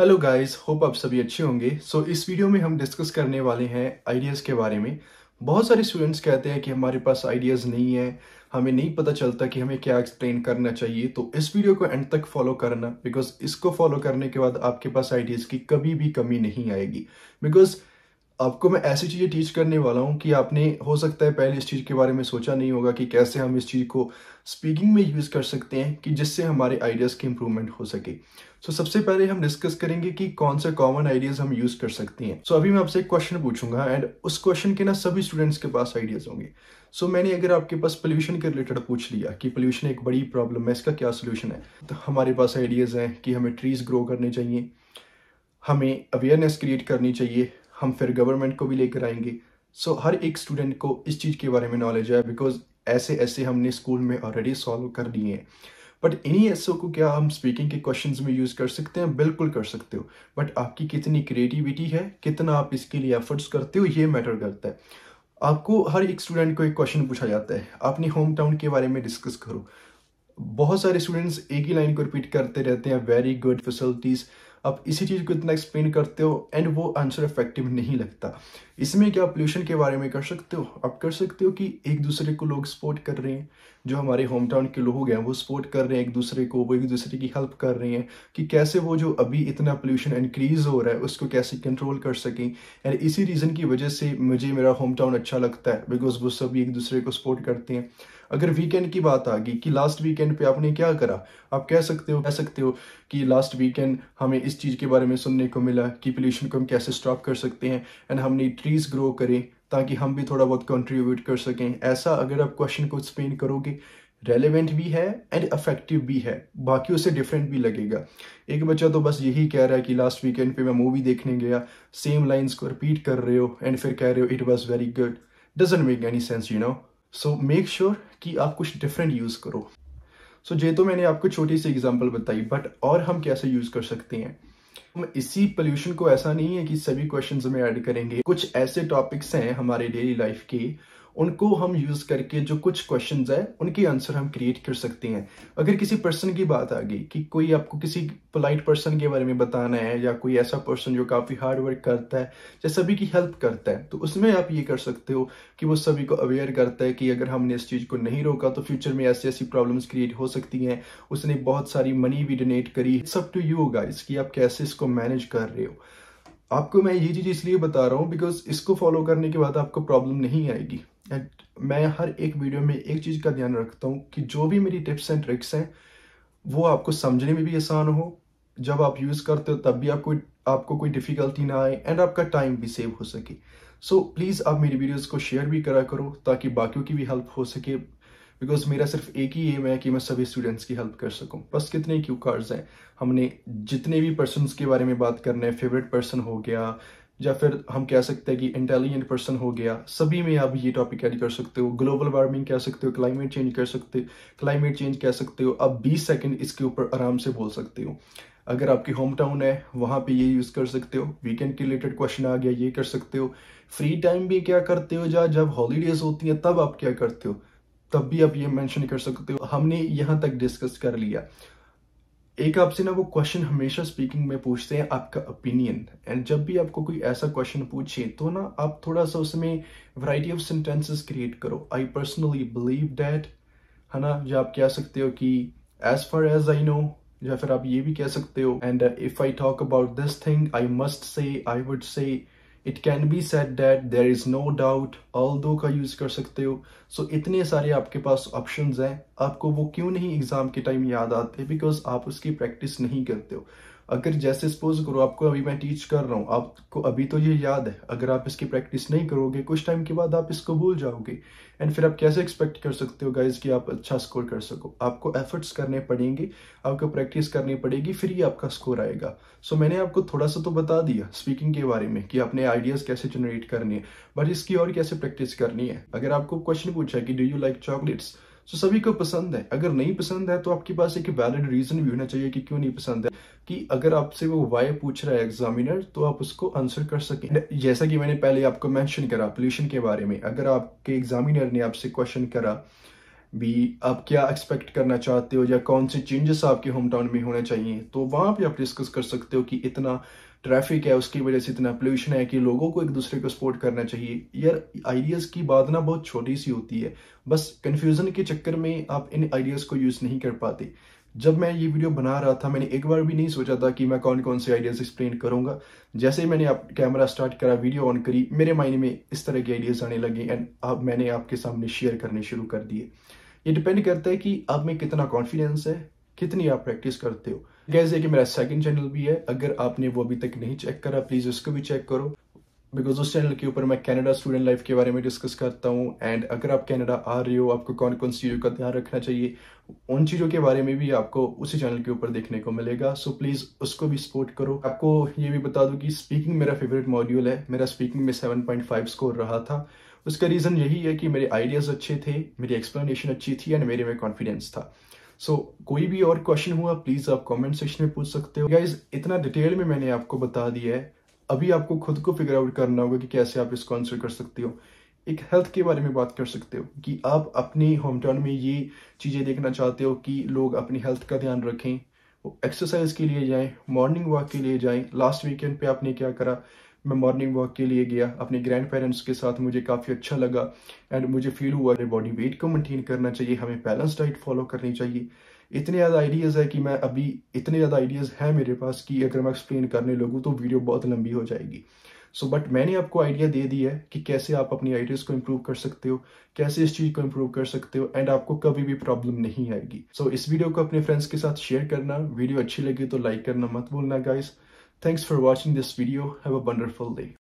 Hello guys hope आप सभी अच्छे होंगे सो so, इस वीडियो में हम डिस्कस करने वाले हैं आइडियाज़ के बारे में बहुत सारे स्टूडेंट्स कहते हैं कि हमारे पास आइडियाज़ नहीं है हमें नहीं पता चलता कि हमें क्या एक्सप्लेन करना चाहिए तो इस वीडियो को एंड तक फॉलो करना बिकॉज इसको फॉलो करने के बाद आपके पास आइडियाज़ की कभी भी कमी नहीं आएगी बिकॉज आपको मैं ऐसी चीज़ें टीच करने वाला हूँ कि आपने हो सकता है पहले इस चीज़ के बारे में सोचा नहीं होगा कि कैसे हम इस चीज़ को स्पीकिंग में यूज़ कर सकते हैं कि जिससे हमारे आइडियाज़ की इम्प्रूवमेंट हो सके सो so, सबसे पहले हम डिस्कस करेंगे कि कौन से कॉमन आइडियाज़ हम यूज़ कर सकते हैं सो so, अभी मैं आपसे एक क्वेश्चन पूछूंगा एंड उस क्वेश्चन के ना सभी स्टूडेंट्स के पास आइडियाज़ होंगे सो so, मैंने अगर आपके पास पोल्यूशन के रिलेटेड पूछ लिया कि पोल्यूशन एक बड़ी प्रॉब्लम है इसका क्या सोल्यूशन है तो हमारे पास आइडियाज़ हैं कि हमें ट्रीज़ ग्रो करने चाहिए हमें अवेयरनेस क्रिएट करनी चाहिए हम फिर गवर्नमेंट को भी लेकर आएंगे सो so, हर एक स्टूडेंट को इस चीज़ के बारे में नॉलेज है बिकॉज ऐसे ऐसे हमने स्कूल में ऑलरेडी सॉल्व कर लिए हैं बट इन्हीं ऐसों को क्या हम स्पीकिंग के क्वेश्चंस में यूज़ कर सकते हैं बिल्कुल कर सकते हो बट आपकी कितनी क्रिएटिविटी है कितना आप इसके लिए एफर्ट्स करते हो ये मैटर करता है आपको हर एक स्टूडेंट को एक क्वेश्चन पूछा जाता है अपने होम टाउन के बारे में डिस्कस करो बहुत सारे स्टूडेंट्स एक ही लाइन को रिपीट करते रहते हैं वेरी गुड फैसिलिटीज़ अब इसी चीज़ को इतना एक्सप्लेन करते हो एंड वो आंसर इफेक्टिव नहीं लगता इसमें क्या पोल्यूशन के बारे में कर सकते हो आप कर सकते हो कि एक दूसरे को लोग सपोर्ट कर रहे हैं जो हमारे होम टाउन के लोग हैं वो सपोर्ट कर रहे हैं एक दूसरे को वो एक दूसरे की हेल्प कर रहे हैं कि कैसे वो जो अभी इतना पोल्यूशन इंक्रीज़ हो रहा है उसको कैसे कंट्रोल कर सकें एंड इसी रीज़न की वजह से मुझे मेरा होम टाउन अच्छा लगता है बिकॉज वो सभी एक दूसरे को सपोर्ट करते हैं अगर वीकेंड की बात आ गई कि लास्ट वीकेंड पे आपने क्या करा आप कह सकते हो कह सकते हो कि लास्ट वीकेंड हमें इस चीज़ के बारे में सुनने को मिला कि पोल्यूशन को हम कैसे स्टॉप कर सकते हैं एंड हमने ट्रीज़ ग्रो करें ताकि हम भी थोड़ा बहुत कंट्रीब्यूट कर सकें ऐसा अगर आप क्वेश्चन को एक्सप्लेन करोगे रेलिवेंट भी है एंड अफेक्टिव भी है बाकी उसे डिफरेंट भी लगेगा एक बच्चा तो बस यही कह रहा है कि लास्ट वीकेंड पे मैं मूवी देखने गया सेम लाइंस को रिपीट कर रहे हो एंड फिर कह रहे हो it was very good doesn't make any sense you know so make sure कि आप कुछ डिफरेंट यूज़ करो सो so, ये तो मैंने आपको छोटी सी एग्जांपल बताई बट और हम कैसे यूज़ कर सकते हैं हम इसी पोल्यूशन को ऐसा नहीं है कि सभी क्वेश्चंस में ऐड करेंगे कुछ ऐसे टॉपिक्स हैं हमारे डेली लाइफ के उनको हम यूज करके जो कुछ क्वेश्चन है उनके आंसर हम क्रिएट कर सकते हैं अगर किसी पर्सन की बात आ गई कि कोई आपको किसी पोलाइट पर्सन के बारे में बताना है या कोई ऐसा पर्सन जो काफी हार्ड वर्क करता है या सभी की हेल्प करता है तो उसमें आप ये कर सकते हो कि वो सभी को अवेयर करता है कि अगर हमने इस चीज को नहीं रोका तो फ्यूचर में ऐसी ऐसी प्रॉब्लम क्रिएट हो सकती हैं उसने बहुत सारी मनी भी डोनेट करी सब टू यू होगा कि आप कैसे इसको मैनेज कर रहे हो आपको मैं ये चीज इसलिए बता रहा हूँ बिकॉज इसको फॉलो करने के बाद आपको प्रॉब्लम नहीं आएगी एंड मैं हर एक वीडियो में एक चीज़ का ध्यान रखता हूँ कि जो भी मेरी टिप्स एंड ट्रिक्स हैं वो आपको समझने में भी आसान हो जब आप यूज़ करते हो तब भी आपको आपको कोई डिफ़िकल्टी ना आए एंड आपका टाइम भी सेव हो सके सो so, प्लीज़ आप मेरी वीडियोस को शेयर भी करा करो ताकि बाकियों की भी हेल्प हो सके बिकॉज मेरा सिर्फ एक ही एम है कि मैं सभी स्टूडेंट्स की हेल्प कर सकूँ बस कितने क्यू कार्ड्स हैं हमने जितने भी पर्सन के बारे में बात करना है फेवरेट पर्सन हो गया या फिर हम कह सकते हैं कि इंटेलिजेंट पर्सन हो गया सभी में आप ये टॉपिक कैरी कर सकते हो ग्लोबल वार्मिंग कह सकते हो क्लाइमेट चेंज कर सकते हो क्लाइमेट चेंज कह सकते हो आप 20 सेकंड इसके ऊपर आराम से बोल सकते हो अगर आपकी होम टाउन है वहाँ पे ये यूज़ कर सकते हो वीकेंड के रिलेटेड क्वेश्चन आ गया ये कर सकते हो फ्री टाइम भी क्या करते हो या जब हॉलीडेज होती हैं तब आप क्या करते हो तब भी आप ये मैंशन कर सकते हो हमने यहाँ तक डिस्कस कर लिया एक आपसे ना वो क्वेश्चन हमेशा स्पीकिंग में पूछते हैं आपका ओपिनियन एंड जब भी आपको कोई ऐसा क्वेश्चन पूछे तो ना आप थोड़ा सा उसमें वैरायटी ऑफ सेंटेंसेस क्रिएट करो आई पर्सनली बिलीव दैट है ना या आप कह सकते हो कि as far as I know या फिर आप ये भी कह सकते हो and if I talk about this thing I must say I would say it can be said that there is no doubt although का यूज़ कर सकते हो सो so, इतने सारे आपके पास ऑप्शन हैं आपको वो क्यों नहीं एग्ज़ाम के टाइम याद आते बिकॉज आप उसकी प्रैक्टिस नहीं करते हो अगर जैसे सपोज करो आपको अभी मैं टीच कर रहा हूँ आपको अभी तो ये याद है अगर आप इसकी प्रैक्टिस नहीं करोगे कुछ टाइम के बाद आप इसको भूल जाओगे एंड फिर आप कैसे एक्सपेक्ट कर सकते हो गाइज कि आप अच्छा स्कोर कर सको आपको एफर्ट्स करने पड़ेंगे आपको प्रैक्टिस करनी पड़ेगी फिर ही आपका स्कोर आएगा सो so, मैंने आपको थोड़ा सा तो बता दिया स्पीकिंग के बारे में कि आपने आइडियाज़ कैसे जनरेट करनी है बट इसकी और कैसे प्रैक्टिस करनी है अगर आपको क्वेश्चन पूछा कि do you like chocolates so so, सभी को पसंद है अगर नहीं पसंद है तो आपके पास एक वैलिड रीजन भी होना चाहिए कि क्यों नहीं पसंद है कि अगर आपसे वो वाई पूछ रहा है एग्जामिनर तो आप उसको आंसर कर सके जैसा कि मैंने पहले आपको मैंशन करा पोल्यूशन के बारे में अगर आपके एग्जामिनर ने आपसे क्वेश्चन करा भी आप क्या एक्सपेक्ट करना चाहते हो या कौन से चेंजेस आपके होम टाउन में होने चाहिए तो वहां पे आप डिस्कस कर सकते हो कि इतना ट्रैफिक है उसकी वजह से इतना पोल्यूशन है कि लोगों को एक दूसरे को सपोर्ट करना चाहिए यार आइडियाज़ की बात ना बहुत छोटी सी होती है बस कन्फ्यूज़न के चक्कर में आप इन आइडियाज़ को यूज़ नहीं कर पाते जब मैं ये वीडियो बना रहा था मैंने एक बार भी नहीं सोचा था कि मैं कौन कौन से आइडियाज़ एक्सप्लेन करूँगा जैसे ही मैंने आप कैमरा स्टार्ट करा वीडियो ऑन करी मेरे माइंड में इस तरह के आइडियाज़ आने लगे एंड अब मैंने आपके सामने शेयर करने शुरू कर दिए ये डिपेंड करता है कि आप में कितना कॉन्फिडेंस है कितनी आप प्रैक्टिस करते हो गैस देखिए मेरा सेकंड चैनल भी है अगर आपने वो अभी तक नहीं चेक करा प्लीज़ उसको भी चेक करो बिकॉज उस चैनल के ऊपर मैं कनाडा स्टूडेंट लाइफ के बारे में डिस्कस करता हूँ एंड अगर आप कनाडा आ रहे हो आपको कौन कौन सी चीज़ों का ध्यान रखना चाहिए उन चीज़ों के बारे में भी आपको उसी चैनल के ऊपर देखने को मिलेगा सो so प्लीज़ उसको भी सपोर्ट करो आपको ये भी बता दूँ कि स्पीकिंग मेरा फेवरेट मॉड्यूल है मेरा स्पीकिंग में सेवन स्कोर रहा था उसका रीज़न यही है कि मेरे आइडियाज़ अच्छे थे मेरी एक्सप्लेनेशन अच्छी थी एंड मेरे में कॉन्फिडेंस था सो so, कोई भी और क्वेश्चन हुआ प्लीज आप कमेंट सेक्शन में पूछ सकते हो गाइज इतना डिटेल में मैंने आपको बता दिया है अभी आपको खुद को फिगर आउट करना होगा कि कैसे आप इसको आंसर कर सकते हो एक हेल्थ के बारे में बात कर सकते हो कि आप अपने होम टाउन में ये चीज़ें देखना चाहते हो कि लोग अपनी हेल्थ का ध्यान रखें एक्सरसाइज के लिए जाएं मॉर्निंग वॉक के लिए जाएं लास्ट वीकेंड पे आपने क्या करा मैं मॉर्निंग वॉक के लिए गया अपने ग्रैंड पेरेंट्स के साथ मुझे काफ़ी अच्छा लगा एंड मुझे फील हुआ कि बॉडी वेट को मेंटेन करना चाहिए हमें बैलेंस डाइट फॉलो करनी चाहिए इतने ज़्यादा आइडियाज़ है कि मैं अभी इतने ज़्यादा आइडियाज़ हैं मेरे पास कि अगर मैं एक्सप्लेन करने लगूँ तो वीडियो बहुत लंबी हो जाएगी सो so, बट मैंने आपको आइडिया दे दिया है कि कैसे आप अपनी आइडियाज़ को इम्प्रूव कर सकते हो कैसे इस चीज़ को इम्प्रूव कर सकते हो एंड आपको कभी भी प्रॉब्लम नहीं आएगी सो so, इस वीडियो को अपने फ्रेंड्स के साथ शेयर करना वीडियो अच्छी लगी तो लाइक करना मत भूलना guys Thanks for watching this video. Have a wonderful day.